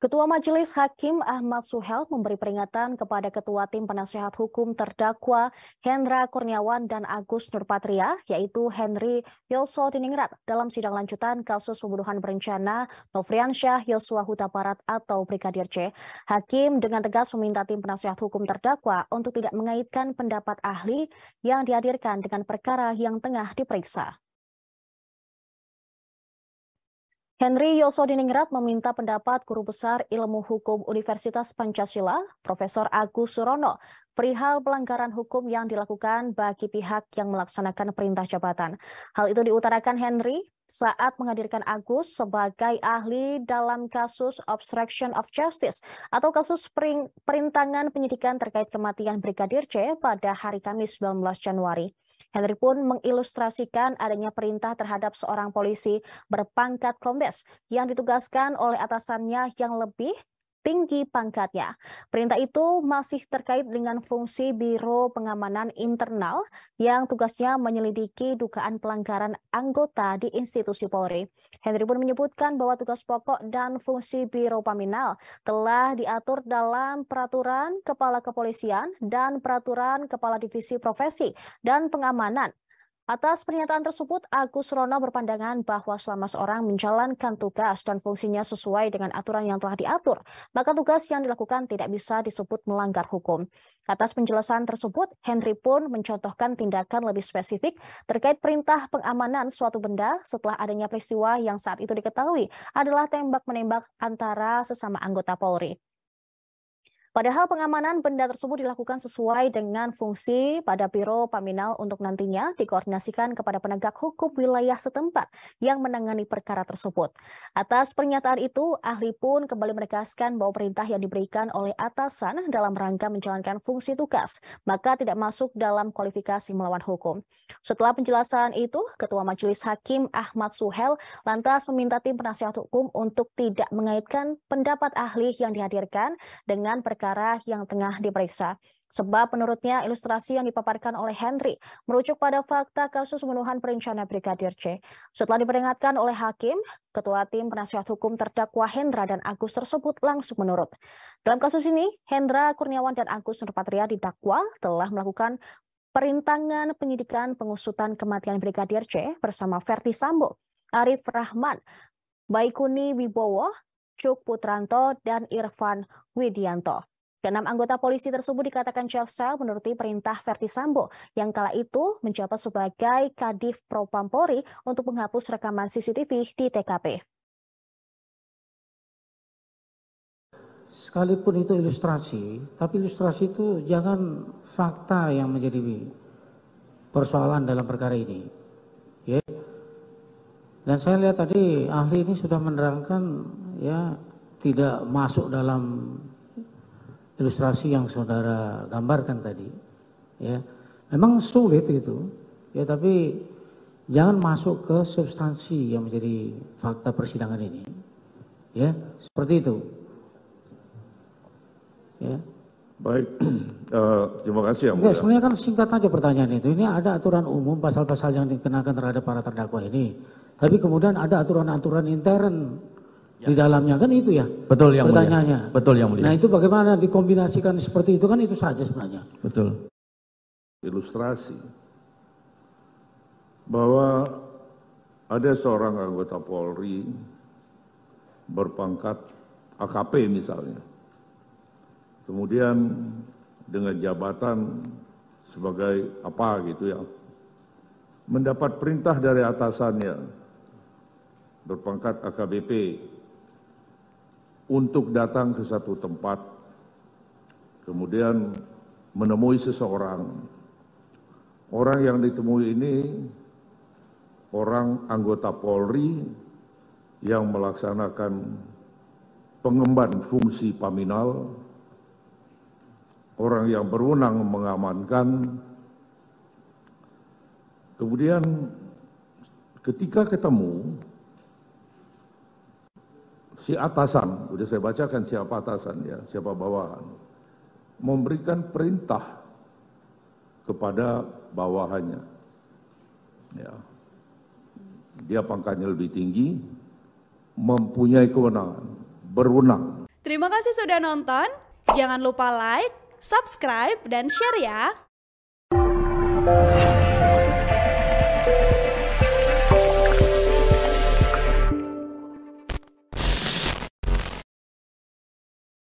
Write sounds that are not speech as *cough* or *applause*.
Ketua Majelis Hakim Ahmad Suhel memberi peringatan kepada Ketua Tim Penasehat Hukum Terdakwa Hendra Kurniawan dan Agus Nurpatria, yaitu Henry Yoso Tiningrat dalam sidang lanjutan kasus pembunuhan berencana Nofriansyah Yosua Huta Barat atau Brigadir C. Hakim dengan tegas meminta Tim Penasehat Hukum Terdakwa untuk tidak mengaitkan pendapat ahli yang dihadirkan dengan perkara yang tengah diperiksa. Henry Yosodiningrat meminta pendapat Guru Besar Ilmu Hukum Universitas Pancasila, Profesor Agus Surono, perihal pelanggaran hukum yang dilakukan bagi pihak yang melaksanakan perintah jabatan. Hal itu diutarakan Henry saat menghadirkan Agus sebagai ahli dalam kasus obstruction of justice atau kasus perintangan penyidikan terkait kematian Brigadir C pada hari Kamis 19 Januari. Henry pun mengilustrasikan adanya perintah terhadap seorang polisi berpangkat kombes yang ditugaskan oleh atasannya yang lebih tinggi pangkatnya. Perintah itu masih terkait dengan fungsi Biro Pengamanan Internal yang tugasnya menyelidiki dugaan pelanggaran anggota di institusi Polri. Henry pun menyebutkan bahwa tugas pokok dan fungsi Biro Paminal telah diatur dalam Peraturan Kepala Kepolisian dan Peraturan Kepala Divisi Profesi dan Pengamanan Atas pernyataan tersebut, Agus Rono berpandangan bahwa selama seorang menjalankan tugas dan fungsinya sesuai dengan aturan yang telah diatur, maka tugas yang dilakukan tidak bisa disebut melanggar hukum. Atas penjelasan tersebut, Henry pun mencontohkan tindakan lebih spesifik terkait perintah pengamanan suatu benda setelah adanya peristiwa yang saat itu diketahui adalah tembak-menembak antara sesama anggota Polri. Padahal pengamanan benda tersebut dilakukan sesuai dengan fungsi pada Biro Paminal untuk nantinya dikoordinasikan kepada penegak hukum wilayah setempat yang menangani perkara tersebut. Atas pernyataan itu, ahli pun kembali menegaskan bahwa perintah yang diberikan oleh atasan dalam rangka menjalankan fungsi tugas, maka tidak masuk dalam kualifikasi melawan hukum. Setelah penjelasan itu, Ketua Majelis Hakim Ahmad Suhel lantas meminta tim penasihat hukum untuk tidak mengaitkan pendapat ahli yang dihadirkan dengan perkara perkara yang tengah diperiksa. Sebab menurutnya ilustrasi yang dipaparkan oleh Henry merujuk pada fakta kasus pembunuhan perencana Brigadir C. Setelah diperingatkan oleh hakim, Ketua Tim Penasihat Hukum terdakwa Hendra dan Agus tersebut langsung menurut. Dalam kasus ini, Hendra Kurniawan dan Agus Nurpatria didakwa telah melakukan perintangan penyidikan pengusutan kematian Brigadir C bersama Ferdi Sambo, Arif Rahman, Baikuni Wibowo, Cuk Putranto, dan Irfan Widianto. Keenam anggota polisi tersebut dikatakan jaksal menuruti perintah Verdi Sambo yang kala itu menjabat sebagai Kadif Propam Polri untuk menghapus rekaman CCTV di TKP. Sekalipun itu ilustrasi, tapi ilustrasi itu jangan fakta yang menjadi persoalan dalam perkara ini. Ya. Dan saya lihat tadi ahli ini sudah menerangkan ya tidak masuk dalam ilustrasi yang saudara gambarkan tadi ya memang sulit itu ya tapi jangan masuk ke substansi yang menjadi fakta persidangan ini ya seperti itu ya baik uh, *clears throat* terima kasih ya Enggak, ya. sebenarnya kan singkat aja pertanyaan itu ini ada aturan umum pasal-pasal yang dikenakan terhadap para terdakwa ini tapi kemudian ada aturan-aturan intern Ya. di dalamnya kan itu ya betul yang pertanyaannya mulia. betul yang mulia nah itu bagaimana dikombinasikan seperti itu kan itu saja sebenarnya betul ilustrasi bahwa ada seorang anggota Polri berpangkat AKP misalnya kemudian dengan jabatan sebagai apa gitu ya mendapat perintah dari atasannya berpangkat AKBP untuk datang ke satu tempat, kemudian menemui seseorang. Orang yang ditemui ini orang anggota Polri yang melaksanakan pengemban fungsi paminal, orang yang berwenang mengamankan. Kemudian ketika ketemu, si atasan, sudah saya bacakan siapa atasan ya, siapa bawahan, memberikan perintah kepada bawahannya. Ya. Dia pangkatnya lebih tinggi, mempunyai kewenangan, berwenang. Terima kasih sudah nonton. Jangan lupa like, subscribe, dan share ya.